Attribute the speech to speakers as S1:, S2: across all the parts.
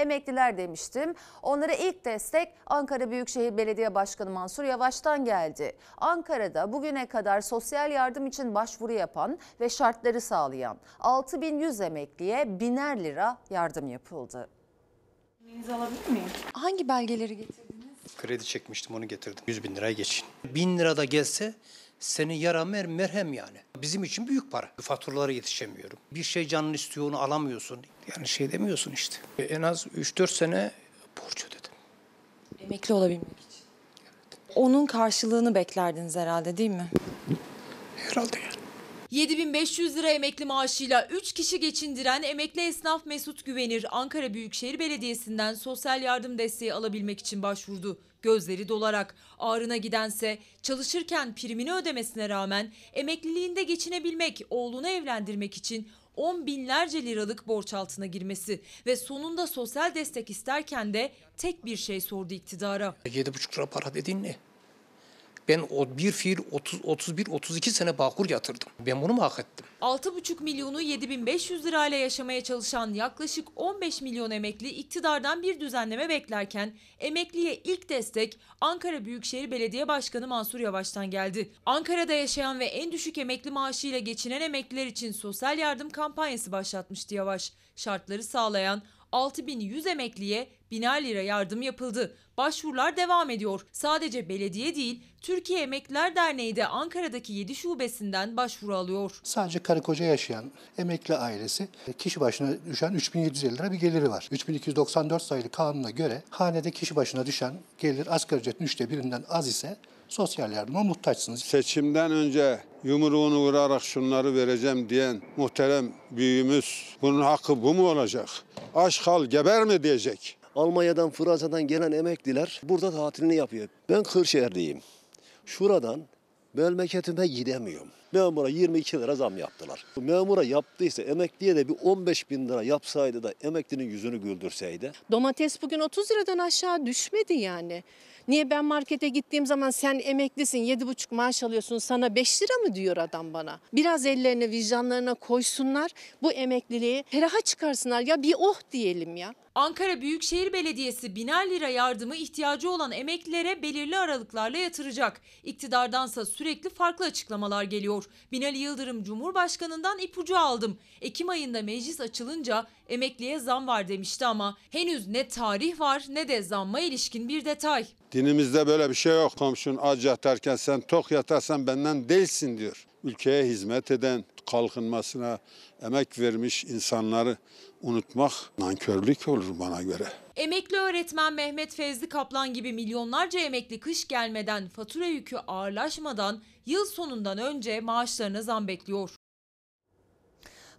S1: emekliler demiştim. Onlara ilk destek Ankara Büyükşehir Belediye Başkanı Mansur Yavaş'tan geldi. Ankara'da bugüne kadar sosyal yardım için başvuru yapan ve şartları sağlayan 6100 emekliye biner lira yardım yapıldı.
S2: Elinizi alabilir miyim? Hangi belgeleri getirdiniz? Kredi çekmiştim onu getirdim. 100 bin liraya geçin. Bin da gelse seni yaramer merhem yani bizim için büyük para. Faturalara yetişemiyorum. Bir şey canın istiyor onu alamıyorsun. Yani şey demiyorsun işte. E, en az 3-4 sene borç ödedim. Emekli olabilmek için. Evet. Onun karşılığını beklerdiniz herhalde değil mi? Herhalde ya. 7500 lira emekli maaşıyla 3 kişi geçindiren emekli esnaf Mesut Güvenir Ankara Büyükşehir Belediyesi'nden sosyal yardım desteği alabilmek için başvurdu. Gözleri dolarak ağrına gidense çalışırken primini ödemesine rağmen emekliliğinde geçinebilmek, oğlunu evlendirmek için on binlerce liralık borç altına girmesi ve sonunda sosyal destek isterken de tek bir şey sordu iktidara. 7,5 lira para dedin ne? Ben o bir fiil 30, 31, 32 sene bakur yatırdım. Ben bunu mu hak ettim? 6,5 milyonu 7500 lirayla yaşamaya çalışan yaklaşık 15 milyon emekli iktidardan bir düzenleme beklerken emekliye ilk destek Ankara Büyükşehir Belediye Başkanı Mansur Yavaş'tan geldi. Ankara'da yaşayan ve en düşük emekli maaşıyla geçinen emekliler için sosyal yardım kampanyası başlatmıştı Yavaş. Şartları sağlayan 6100 emekliye biner lira yardım yapıldı. Başvurular devam ediyor. Sadece belediye değil, Türkiye Emekliler Derneği de Ankara'daki 7 şubesinden başvuru alıyor.
S1: Sadece karı koca yaşayan emekli ailesi kişi başına düşen 3750 lira bir geliri var. 3294 sayılı kanuna göre hanede kişi başına düşen gelir asgari ücretin üçte birinden az ise sosyal yardıma muhtaçsınız. Seçimden önce yumruğunu vurarak şunları vereceğim diyen muhterem büyüğümüz bunun hakkı bu mu olacak? aç kal geber mi diyecek. Almanya'dan Fransa'dan gelen emekliler burada tatilini yapıyor. Ben Kırşehirliyim.
S2: Şuradan memleketime gidemiyorum memura 22 lira zam yaptılar. Memura yaptıysa emekliye de bir 15 bin lira yapsaydı da emeklinin yüzünü güldürseydi.
S1: Domates bugün 30 liradan aşağı düşmedi yani. Niye ben markete gittiğim zaman sen emeklisin 7,5 maaş alıyorsun sana 5 lira mı diyor adam bana. Biraz ellerine vicdanlarına koysunlar bu emekliliği feraha çıkarsınlar ya bir oh diyelim ya.
S2: Ankara Büyükşehir Belediyesi biner lira yardımı ihtiyacı olan emeklilere belirli aralıklarla yatıracak. İktidardansa sürekli farklı açıklamalar geliyor diyor. Binali Yıldırım Cumhurbaşkanı'ndan ipucu aldım. Ekim ayında meclis açılınca emekliye zam var demişti ama henüz ne tarih var ne de zamma ilişkin bir detay.
S1: Dinimizde böyle bir şey yok. Komşun ac yatarken sen tok yatarsan benden değilsin diyor. Ülkeye hizmet eden, kalkınmasına emek vermiş insanları unutmak nankörlük olur bana göre.
S2: Emekli öğretmen Mehmet Fezli Kaplan gibi milyonlarca emekli kış gelmeden, fatura yükü ağırlaşmadan yıl sonundan önce maaşlarına zam bekliyor.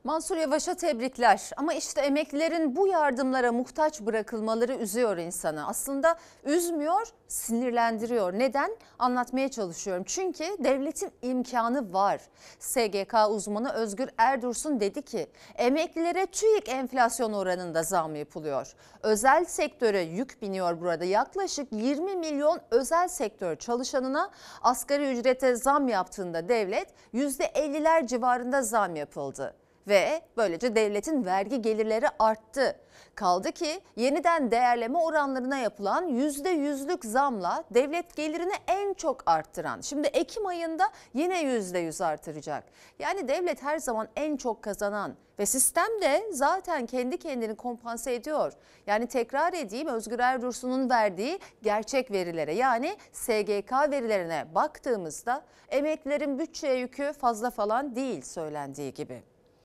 S1: Mansur Yavaş'a tebrikler ama işte emeklilerin bu yardımlara muhtaç bırakılmaları üzüyor insanı. Aslında üzmüyor, sinirlendiriyor. Neden? Anlatmaya çalışıyorum. Çünkü devletin imkanı var. SGK uzmanı Özgür Erdursun dedi ki emeklilere TÜİK enflasyon oranında zam yapılıyor. Özel sektöre yük biniyor burada. Yaklaşık 20 milyon özel sektör çalışanına asgari ücrete zam yaptığında devlet %50'ler civarında zam yapıldı ve böylece devletin vergi gelirleri arttı. Kaldı ki yeniden değerleme oranlarına yapılan yüzde yüzlük zamla devlet gelirini en çok arttıran. Şimdi Ekim ayında yine yüzde yüz artıracak. Yani devlet her zaman en çok kazanan ve sistem de zaten kendi kendini kompanse ediyor. Yani tekrar edeyim Özgür Erdursun'un verdiği gerçek verilere yani SGK verilerine baktığımızda emeklilerin bütçeye yükü fazla falan değil söylendiği gibi.